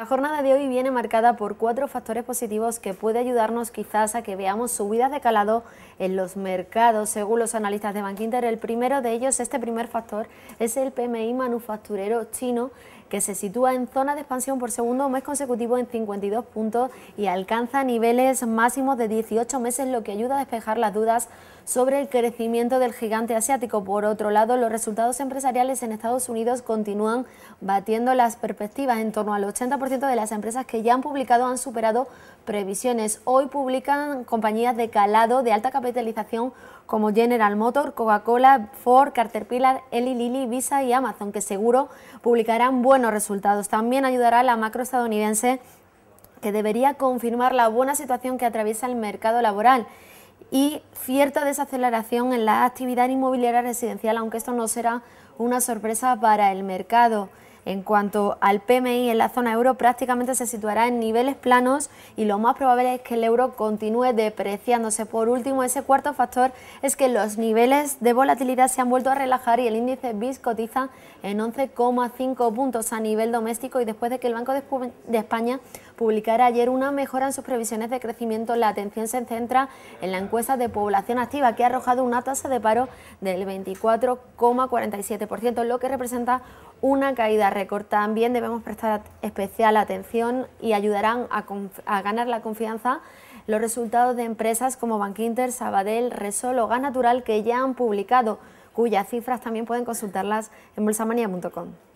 La jornada de hoy viene marcada por cuatro factores positivos que puede ayudarnos quizás a que veamos subidas de calado en los mercados. Según los analistas de Bank el primero de ellos, este primer factor, es el PMI manufacturero chino que se sitúa en zona de expansión por segundo mes consecutivo en 52 puntos y alcanza niveles máximos de 18 meses, lo que ayuda a despejar las dudas sobre el crecimiento del gigante asiático. Por otro lado, los resultados empresariales en Estados Unidos continúan batiendo las perspectivas. En torno al 80% de las empresas que ya han publicado han superado previsiones. Hoy publican compañías de calado de alta capitalización como General Motors, Coca-Cola, Ford, Caterpillar, Eli Lilly, Visa y Amazon, que seguro publicarán resultados. También ayudará a la macro estadounidense que debería confirmar la buena situación que atraviesa el mercado laboral y cierta desaceleración en la actividad inmobiliaria residencial, aunque esto no será una sorpresa para el mercado. En cuanto al PMI en la zona euro, prácticamente se situará en niveles planos y lo más probable es que el euro continúe depreciándose. Por último, ese cuarto factor es que los niveles de volatilidad se han vuelto a relajar y el índice BIS cotiza en 11,5 puntos a nivel doméstico y después de que el Banco de España publicara ayer una mejora en sus previsiones de crecimiento, la atención se centra en la encuesta de población activa que ha arrojado una tasa de paro del 24,47%, lo que representa una caída también bien debemos prestar especial atención y ayudarán a, ganar la confianza los resultados de empresas como Bankinter, Sabadell, Resol o Gas Natural que ya han publicado, cuyas cifras también pueden consultarlas en bolsamania.com.